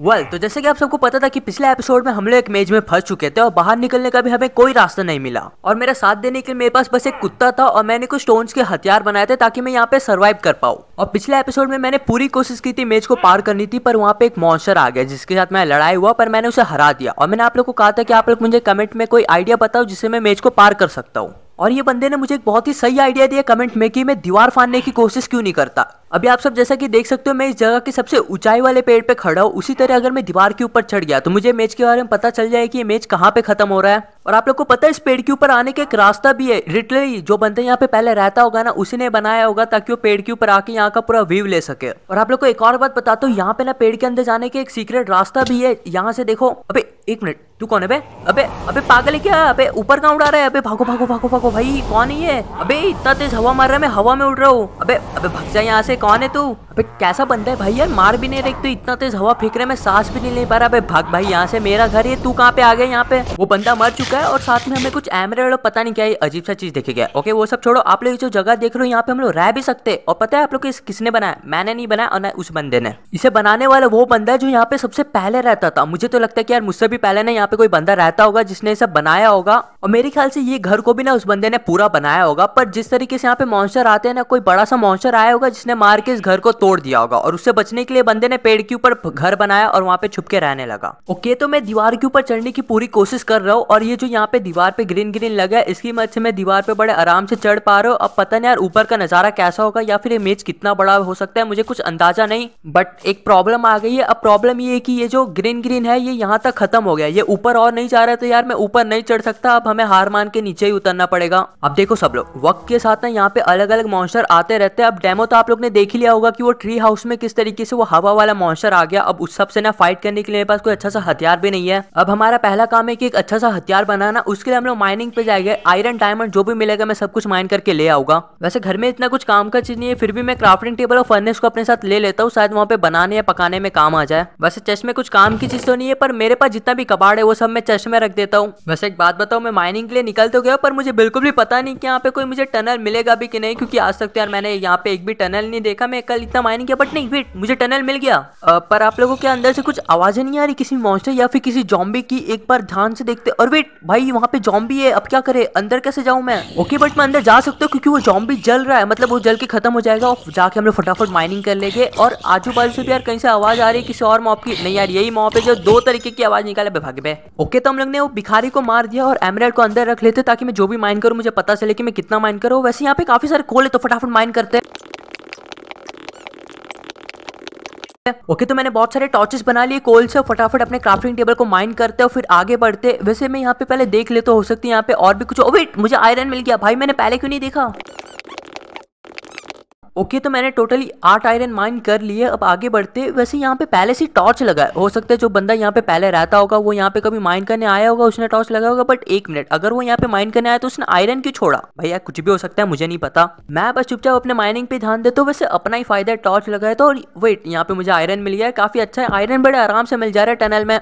well well, तो जैसे कि आप सबको पता था कि पिछले एपिसोड में हम लोग एक मेज में फंस चुके थे और बाहर निकलने का भी हमें कोई रास्ता नहीं मिला और मेरा साथ देने के लिए मेरे पास बस एक कुत्ता था और मैंने कुछ स्टोन्स के हथियार बनाए थे ताकि मैं यहाँ पे सर्वाइव कर पाऊँ और पिछले एपिसोड में मैंने पूरी कोशिश की थी मेज को पार करनी थी पर वहाँ पे एक मॉन्सर आ गया जिसके साथ मैं लड़ाई हुआ पर मैंने उसे हरा दिया और मैंने आप लोग को कहा था कि आप लोग मुझे कमेंट में कोई आइडिया बताओ जिससे मैं मेज को पार कर सकता हूँ और ये बंदे ने मुझे एक बहुत ही सही आइडिया दिया कमेंट में कि मैं दीवार फाड़ने की कोशिश क्यों नहीं करता अभी आप सब जैसा कि देख सकते हो मैं इस जगह के सबसे ऊंचाई वाले पेड़ पे खड़ा हूँ उसी तरह अगर मैं दीवार के ऊपर चढ़ गया तो मुझे मैच के बारे में पता चल जाए कि ये मैच कहाँ पे खत्म हो रहा है और आप लोग को पता है इस पेड़ के ऊपर आने का एक रास्ता भी है रिटली जो बंदा यहाँ पे पहले रहता होगा ना उसी ने बनाया होगा ताकि वो पेड़ के ऊपर आके यहाँ का पूरा व्यू ले सके और आप लोग को एक और बात बताता हूँ यहाँ पे ना पेड़ के अंदर जाने के एक सीक्रेट रास्ता भी है यहाँ से देखो अभी एक मिनट तू कौन है बे अबे अबे पागल है क्या अबे ऊपर कहाँ उड़ा रहा है अबे भागो भागो भागो भागो भाई कौन ही है अबे इतना तेज हवा मार रहा है मैं हवा में उड़ रहा हूँ अबे अबे भाग जा यहाँ से कौन है तू अबे कैसा बंदा है भाई यार मार भी नहीं रही तू इतना तेज हवा फेंक रहा है मैं सांस भी नहीं ले पा रहा अबे भाग भाई यहाँ से मेरा घर है तू कहाँ पे आ गया यहाँ पे वो बंदा मर चुका गया है और साथ में हमें कुछ एमरे और पता नहीं क्या अजीब सा चीज देखे गया ओके वो सब छोड़ो आप लोग जो जगह देख रहे हो यहाँ पे हम लोग रह भी सकते और पता है आप लोग किसने बनाया मैंने नहीं बनाया और ना उस बंदे ने इसे बनाने वाला वो बंदा है जो यहाँ पे सबसे पहले रहता था मुझे तो लगता है कि यार मुझसे भी पहले ना यहाँ पे कोई बंदा रहता होगा जिसने सब बनाया होगा और मेरे ख्याल से ये घर को भी ना उस बंदे ने पूरा बनाया होगा पर जिस तरीके से यहाँ पे मॉन्स्टर आते हैं ना कोई बड़ा सा मॉन्स्टर आया होगा जिसने मार के इस घर को तोड़ दिया होगा और उससे बचने के लिए बंदे ने पेड़ के ऊपर घर बनाया और वहाँ पे छुप के रहने लगा ओके तो मैं दीवार के ऊपर चढ़ने की पूरी कोशिश कर रहा हूँ और ये जो दोस्तों यहाँ पे दीवार पे ग्रीन ग्रीन लगा है इसकी मदद से मैं दीवार पे बड़े आराम से चढ़ पा रहा हूँ अब पता नहीं यार ऊपर का नज़ारा कैसा होगा या फिर ये मेज कितना बड़ा हो सकता है मुझे कुछ अंदाजा नहीं बट एक प्रॉब्लम आ गई है अब प्रॉब्लम ये की ये जो ग्रीन ग्रीन है ये यहाँ तक खत्म हो गया ये ऊपर और नहीं जा रहा तो यार मैं ऊपर नहीं चढ़ सकता अब हमें हार मान के नीचे ही उतरना पड़ेगा अब देखो सब लोग वक्त के साथ ना यहाँ पे अलग अलग मॉन्स्टर आते रहते हैं अब डेमो तो आप लोग ने देख लिया होगा कि वो ट्री हाउस में किस तरीके से वो हवा वाला मॉन्स्टर आ गया अब उस सबसे ना फाइट करने के लिए मेरे पास कोई अच्छा सा हथियार भी नहीं है अब हमारा पहला काम है कि एक अच्छा सा हथियार बनाना उसके लिए हम लोग माइनिंग पे जाएंगे आयरन डायमंड जो भी मिलेगा मैं सब कुछ माइन करके ले आऊंगा वैसे घर में इतना कुछ काम का चीज नहीं है फिर भी मैं क्राफ्टिंग टेबल और फर्नेस को अपने साथ ले लेता हूँ शायद वहाँ पे बनाने या पकाने में काम आ जाए वैसे चेस्ट में कुछ काम की चीज तो नहीं है पर मेरे पास जितना भी कबाड़ है वो सब मैं चेस्ट में रख देता हूँ वैसे एक बात बताऊँ मैं माइनिंग के लिए निकल तो गया पर मुझे बिल्कुल भी पता नहीं कि यहाँ पे कोई मुझे टनल मिलेगा भी कि नहीं क्योंकि आज तक तो यार मैंने यहाँ पे एक भी टनल नहीं देखा मैं कल इतना माइनिंग किया बट नहीं वेट मुझे टनल मिल गया पर आप लोगों के अंदर से कुछ आवाजें नहीं आ रही किसी मॉन्स्टर या फिर किसी जॉम्बी की एक बार ध्यान से देखते और वेट भाई वहाँ पे जॉम्बी है अब क्या करे अंदर कैसे जाऊँ मैं ओके बट मैं अंदर जा सकता हूँ क्योंकि वो जॉम्बी जल रहा है मतलब वो जल के खत्म हो जाएगा और जाके हम लोग फटाफट माइनिंग कर लेंगे और आजू बाजू से भी यार कहीं से आवाज आ रही है किसी और मॉप की नहीं यार यही मॉप है जो दो तरीके की आवाज निकाले भागे पे ओके तो हम लोग ने वो भिखारी को मार दिया और एमरेड को अंदर रख लेते ताकि मैं जो भी माइन करूँ मुझे पता चले कि मैं कितना माइन करूँ वैसे यहाँ पे काफी सारे कोल है तो फटाफट माइन करते हैं ओके तो मैंने बहुत सारे टॉर्चेस बना लिए कोल से फटाफट अपने क्राफ्टिंग टेबल को माइन करते और फिर आगे बढ़ते वैसे मैं यहाँ पे पहले देख लेता तो हो सकती है यहाँ पे और भी कुछ ओ वेट मुझे आयरन मिल गया भाई मैंने पहले क्यों नहीं देखा ओके okay, तो मैंने टोटली आठ आयरन माइन कर लिए अब आगे बढ़ते वैसे यहाँ पे पहले से टॉर्च है हो सकता है जो बंदा यहाँ पे पहले रहता होगा वो यहाँ पे कभी माइन करने आया होगा उसने टॉर्च लगाया होगा बट एक मिनट अगर वो यहाँ पे माइन करने आया तो उसने आयरन क्यों छोड़ा भैया कुछ भी हो सकता है मुझे नहीं पता मैं बस चुपचाप अपने माइनिंग पे ध्यान देता हूँ वैसे अपना ही फायदा है टॉर्च लगाया तो वेट यहाँ पे मुझे आयरन मिल गया काफी अच्छा है आयरन बड़े आराम से मिल जा रहा है टनल में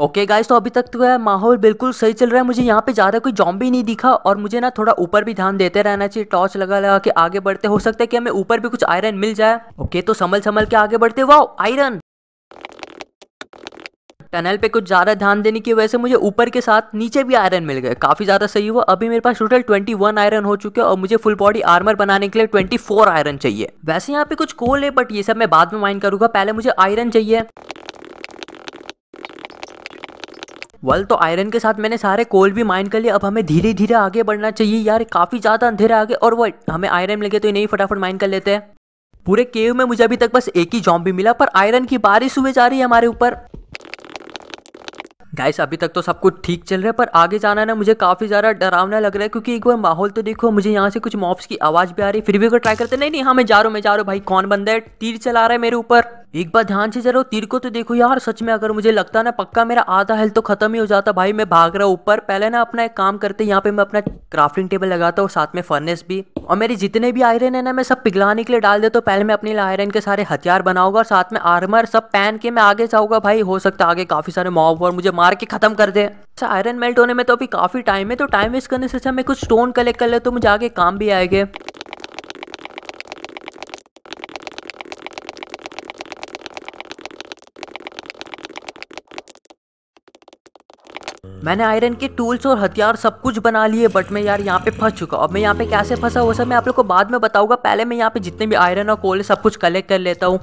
ओके okay गाइस तो अभी तक तो है माहौल बिल्कुल सही चल रहा है मुझे यहाँ पे ज़्यादा कोई जॉम्बी नहीं दिखा और मुझे ना थोड़ा ऊपर भी ध्यान देते रहना चाहिए टॉर्च लगा लगा के आगे बढ़ते हो सकता है कि हमें ऊपर भी कुछ आयरन मिल जाए ओके okay, तो संभल संभल के आगे बढ़ते वाह आयरन टनल पे कुछ ज़्यादा ध्यान देने की वजह से मुझे ऊपर के साथ नीचे भी आयरन मिल गए काफ़ी ज़्यादा सही हुआ अभी मेरे पास टोटल 21 आयरन हो चुके हैं और मुझे फुल बॉडी आर्मर बनाने के लिए 24 आयरन चाहिए वैसे यहाँ पे कुछ कोल है बट ये सब मैं बाद में माइन करूँगा पहले मुझे आयरन चाहिए वल तो आयरन के साथ मैंने सारे कोल भी माइन कर लिए अब हमें धीरे धीरे आगे बढ़ना चाहिए यार काफ़ी ज़्यादा अंधेरा आगे और वट हमें आयरन मिल गया तो नहीं फटाफट माइन कर लेते हैं पूरे केव में मुझे अभी तक बस एक ही जॉम्बी मिला पर आयरन की बारिश हुए जा रही है हमारे ऊपर गाइस अभी तक तो सब कुछ ठीक चल रहा है पर आगे जाना ना मुझे काफ़ी ज़्यादा डरावना लग रहा है क्योंकि एक बार माहौल तो देखो मुझे यहाँ से कुछ मॉप्स की आवाज़ भी आ रही फिर भी अगर ट्राई करते नहीं नहीं हाँ मैं जा रहा हूँ मैं जा रहा हूँ भाई कौन बंदा है तीर चला रहा है मेरे ऊपर एक बार ध्यान से जरा तीर को तो देखो यार सच में अगर मुझे लगता ना पक्का मेरा आधा हेल्थ तो खत्म ही हो जाता भाई मैं भाग रहा हूँ ऊपर पहले ना अपना एक काम करते यहाँ पे मैं अपना क्राफ्टिंग टेबल लगाता हूँ साथ में फर्नेस भी और मेरे जितने भी आयरन है ना मैं सब पिघलाने के लिए डाल दे तो पहले मैं अपने आयरन के सारे हथियार बनाऊंगा और साथ में आर्मर सब पहन के मैं आगे जाऊंगा भाई हो सकता है आगे काफ़ी सारे मॉब और मुझे मार के ख़त्म कर दे अच्छा आयरन मेल्ट होने में तो अभी काफ़ी टाइम है तो टाइम वेस्ट करने से अच्छा मैं कुछ स्टोन कलेक्ट कर ले तो मुझे आगे काम भी आएगा मैंने आयरन के टूल्स और हथियार सब कुछ बना लिए बट मैं यार यहाँ पे फंस चुका और मैं यहाँ पे कैसे फंसा वो सब मैं आप लोग को बाद में बताऊंगा पहले मैं यहाँ पे जितने भी आयरन और कोल सब कुछ कलेक्ट कर लेता हूँ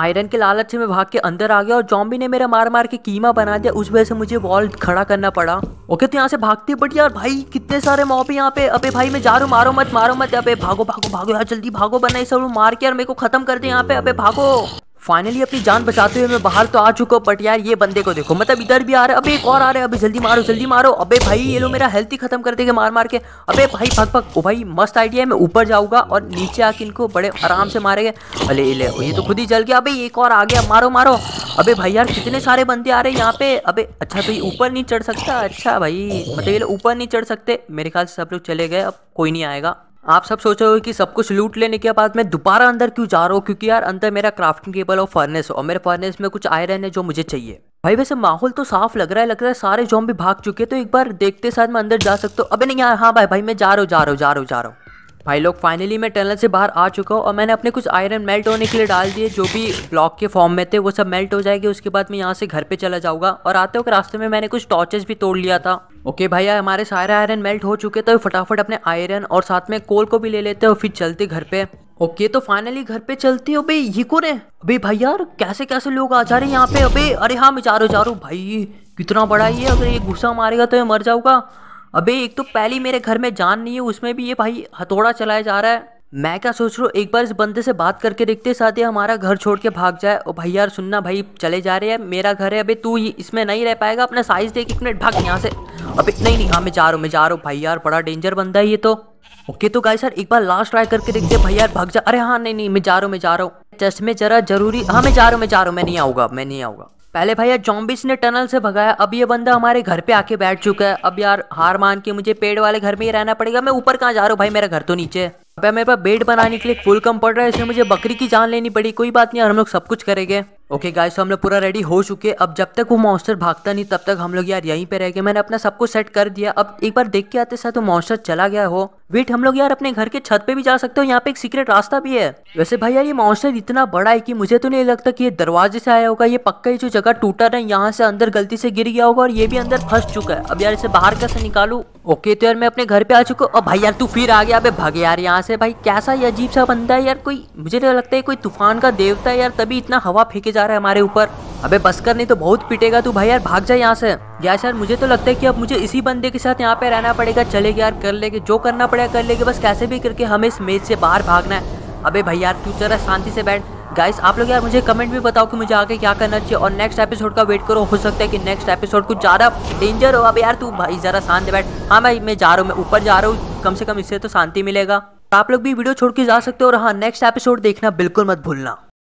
आयरन के लालच से मैं भाग के अंदर आ गया और जॉम्बी ने मेरा मार मार के कीमा बना दिया उस वजह से मुझे वॉल खड़ा करना पड़ा ओके तो यहाँ से भागते बट यार भाई कितने सारे मॉप यहाँ पे अबे भाई मैं जा रहा हूँ मारो मत मारो मत अबे भागो भागो भागो यार जल्दी भागो बना सब मार के यार मेरे को खत्म कर दे यहाँ पे अबे भागो फाइनली अपनी जान बचाते हुए मैं बाहर तो आ चुका हूँ बट यार ये बंदे को देखो मतलब इधर भी आ रहा है अबे एक और आ रहे अभी जल्दी मारो जल्दी मारो अबे भाई ये लो मेरा हेल्थ ही खत्म कर देगा मार मार के अबे भाई भग भग ओ भाई मस्त आइडिया है मैं ऊपर जाऊंगा और नीचे आके इनको बड़े आराम से मारेंगे अले ले ये तो खुद ही जल गया अभी एक और आ गया मारो मारो अबे भाई यार कितने सारे बंदे आ रहे हैं यहाँ पे अबे अच्छा तो ये ऊपर नहीं चढ़ सकता अच्छा भाई मतलब ये ऊपर नहीं चढ़ सकते मेरे ख्याल से सब लोग चले गए अब कोई नहीं आएगा आप सब सोच रहे हो कि सब कुछ लूट लेने के बाद मैं दोबारा अंदर क्यों जा रहा हूँ क्योंकि यार अंदर मेरा क्राफ्टिंग टेबल और फर्नेस और मेरे फर्नेस में कुछ आयरन है जो मुझे चाहिए भाई वैसे माहौल तो साफ लग रहा है लग रहा है सारे भी भाग चुके हैं तो एक बार देखते साथ मैं अंदर जा सकता हूँ अभी नहीं यार हाँ भाई भाई मैं जा रहा हूँ जा रहा हूँ जा रहा हूँ जा रहा हूँ भाई लोग फाइनली मैं टनल से बाहर आ चुका हूँ और मैंने अपने कुछ आयरन मेल्ट होने के लिए डाल दिए जो भी ब्लॉक के फॉर्म में थे वो सब मेल्ट हो जाएंगे उसके बाद मैं यहाँ से घर पे चला जाऊँगा और आते हुए रास्ते में मैंने कुछ टॉर्चेस भी तोड़ लिया था ओके भाई हमारे सारे आयरन मेल्ट हो चुके तो फटाफट अपने आयरन और साथ में कोल को भी ले लेते और फिर चलते घर पे ओके तो फाइनली घर पे चलते हो भाई ये कौन है अभी भाई यार कैसे कैसे लोग आ जा रहे हैं यहाँ पे अबे अरे हाँ मैं चारो रहा भाई कितना बड़ा ये अगर ये गुस्सा मारेगा तो मैं मर जाऊंगा अबे एक तो पहली मेरे घर में जान नहीं है उसमें भी ये भाई हथौड़ा चलाया जा रहा है मैं क्या सोच रहा हूँ एक बार इस बंदे से बात करके देखते साथ ही हमारा घर छोड़ के भाग जाए और भाई यार सुनना भाई चले जा रहे हैं मेरा घर है अबे तू इसमें नहीं रह पाएगा अपना साइज देख एक मिनट भाग यहाँ से अबे नहीं नहीं हाँ मैं जा रहा हूँ मैं जा रहा हूँ भाई यार बड़ा डेंजर बंदा है ये तो ओके तो गाय सर एक बार लास्ट ट्राई करके देखते भाई यार भाग जा अरे हाँ नहीं नहीं मैं जा रहा हूँ मैं जा रहा हूँ चेस्ट में जरा जरूरी हाँ मैं जा रहा हूँ मैं जा रहा हूँ मैं नहीं आऊँगा मैं नहीं आऊँगा पहले भैया जॉम्बिस ने टनल से भगाया अब ये बंदा हमारे घर पे आके बैठ चुका है अब यार हार मान के मुझे पेड़ वाले घर में ही रहना पड़ेगा मैं ऊपर कहाँ जा रहा हूँ भाई मेरा घर तो नीचे है अब मेरे पास बेड बनाने के लिए फुल कम पड़ रहा है इसमें मुझे बकरी की जान लेनी पड़ी कोई बात नहीं हम लोग सब कुछ करेंगे ओके गाइस तो हम लोग पूरा रेडी हो चुके अब जब तक वो मॉन्स्टर भागता नहीं तब तक हम लोग यार यहीं पे रह गए मैंने अपना सब कुछ सेट कर दिया अब एक बार देख के आते साथ वो मॉन्स्टर चला गया हो वेट हम लोग यार अपने घर के छत पे भी जा सकते हो यहाँ पे एक सीक्रेट रास्ता भी है वैसे भाई यार ये मॉन्स्टर इतना बड़ा है की मुझे तो नहीं लगता की ये दरवाजे से आया होगा ये पक्का ही जो जगह टूटा है यहाँ से अंदर गलती से गिर गया होगा और ये भी अंदर फंस चुका है अब यार इसे बाहर कैसे निकालू ओके तो यार मैं अपने घर पे आ चुका हूँ और भाई यार तू फिर आ गया अबे भाग यार यहाँ से भाई कैसा ये अजीब सा बंदा है यार कोई मुझे तो लगता है कोई तूफान का देवता है यार तभी इतना हवा फेंके जा रहा है हमारे ऊपर अबे बस कर नहीं तो बहुत पिटेगा तू भाई यार भाग जा यहाँ से यार यार मुझे तो लगता है कि अब मुझे इसी बंदे के साथ यहाँ पे रहना पड़ेगा चलेगा यार कर लेंगे जो करना पड़ेगा कर लेगे बस कैसे भी करके हमें इस मेज से बाहर भागना है अबे भाई यार तू जरा शांति से बैठ गाइस आप लोग यार मुझे कमेंट भी बताओ कि मुझे आगे क्या करना चाहिए और नेक्स्ट एपिसोड का वेट करो हो सकता है कि नेक्स्ट एपिसोड कुछ ज़्यादा डेंजर हो अब यार तू भाई ज़रा शांत बैठ हाँ मैं मैं जा रहा हूँ मैं ऊपर जा रहा हूँ कम से कम इससे तो शांति मिलेगा आप लोग भी वीडियो छोड़ के जा सकते हो और हाँ नेक्स्ट एपिसोड देखना बिल्कुल मत भूलना